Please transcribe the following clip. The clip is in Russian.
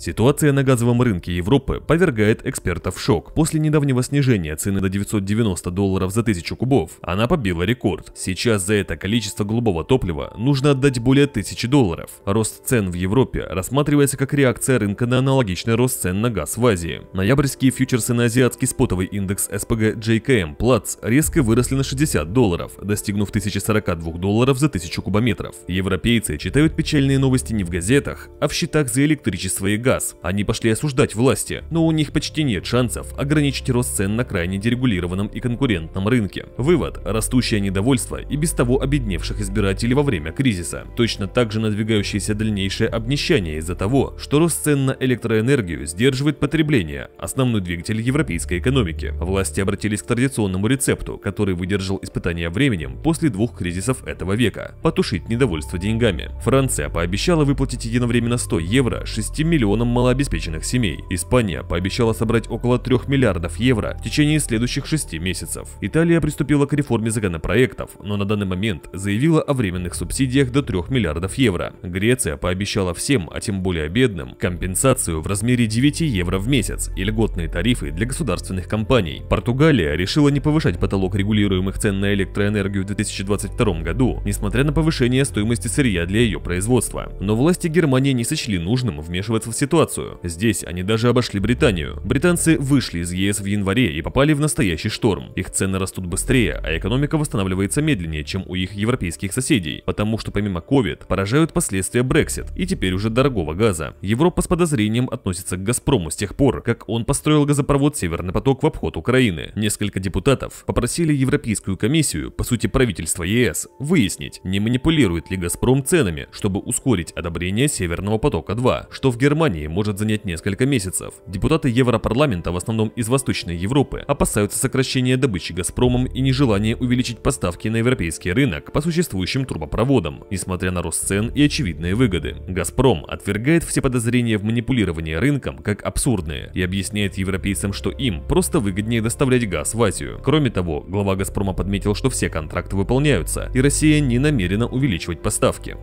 Ситуация на газовом рынке Европы повергает экспертов в шок. После недавнего снижения цены до 990 долларов за 1000 кубов, она побила рекорд. Сейчас за это количество голубого топлива нужно отдать более 1000 долларов. Рост цен в Европе рассматривается как реакция рынка на аналогичный рост цен на газ в Азии. Ноябрьские фьючерсы на азиатский спотовый индекс SPG JKM Platts резко выросли на 60 долларов, достигнув 1042 долларов за 1000 кубометров. Европейцы читают печальные новости не в газетах, а в счетах за электричество и газ газ. Они пошли осуждать власти, но у них почти нет шансов ограничить рост цен на крайне дерегулированном и конкурентном рынке. Вывод – растущее недовольство и без того обедневших избирателей во время кризиса. Точно так же надвигающееся дальнейшее обнищание из-за того, что рост цен на электроэнергию сдерживает потребление, основной двигатель европейской экономики. Власти обратились к традиционному рецепту, который выдержал испытания временем после двух кризисов этого века – потушить недовольство деньгами. Франция пообещала выплатить единовременно 100 евро 6 миллионов миллионам малообеспеченных семей. Испания пообещала собрать около 3 миллиардов евро в течение следующих 6 месяцев. Италия приступила к реформе законопроектов, но на данный момент заявила о временных субсидиях до 3 миллиардов евро. Греция пообещала всем, а тем более бедным, компенсацию в размере 9 евро в месяц и льготные тарифы для государственных компаний. Португалия решила не повышать потолок регулируемых цен на электроэнергию в 2022 году, несмотря на повышение стоимости сырья для ее производства. Но власти Германии не сочли нужным вмешиваться в ситуацию ситуацию. Здесь они даже обошли Британию. Британцы вышли из ЕС в январе и попали в настоящий шторм. Их цены растут быстрее, а экономика восстанавливается медленнее, чем у их европейских соседей, потому что помимо COVID поражают последствия Brexit и теперь уже дорогого газа. Европа с подозрением относится к Газпрому с тех пор, как он построил газопровод «Северный поток» в обход Украины. Несколько депутатов попросили Европейскую комиссию, по сути правительство ЕС, выяснить, не манипулирует ли Газпром ценами, чтобы ускорить одобрение «Северного потока-2», что в Германии Британии может занять несколько месяцев. Депутаты Европарламента, в основном из Восточной Европы, опасаются сокращения добычи Газпромом и нежелания увеличить поставки на европейский рынок по существующим трубопроводам, несмотря на рост цен и очевидные выгоды. Газпром отвергает все подозрения в манипулировании рынком как абсурдные и объясняет европейцам, что им просто выгоднее доставлять газ в Азию. Кроме того, глава Газпрома подметил, что все контракты выполняются, и Россия не намерена увеличивать поставки.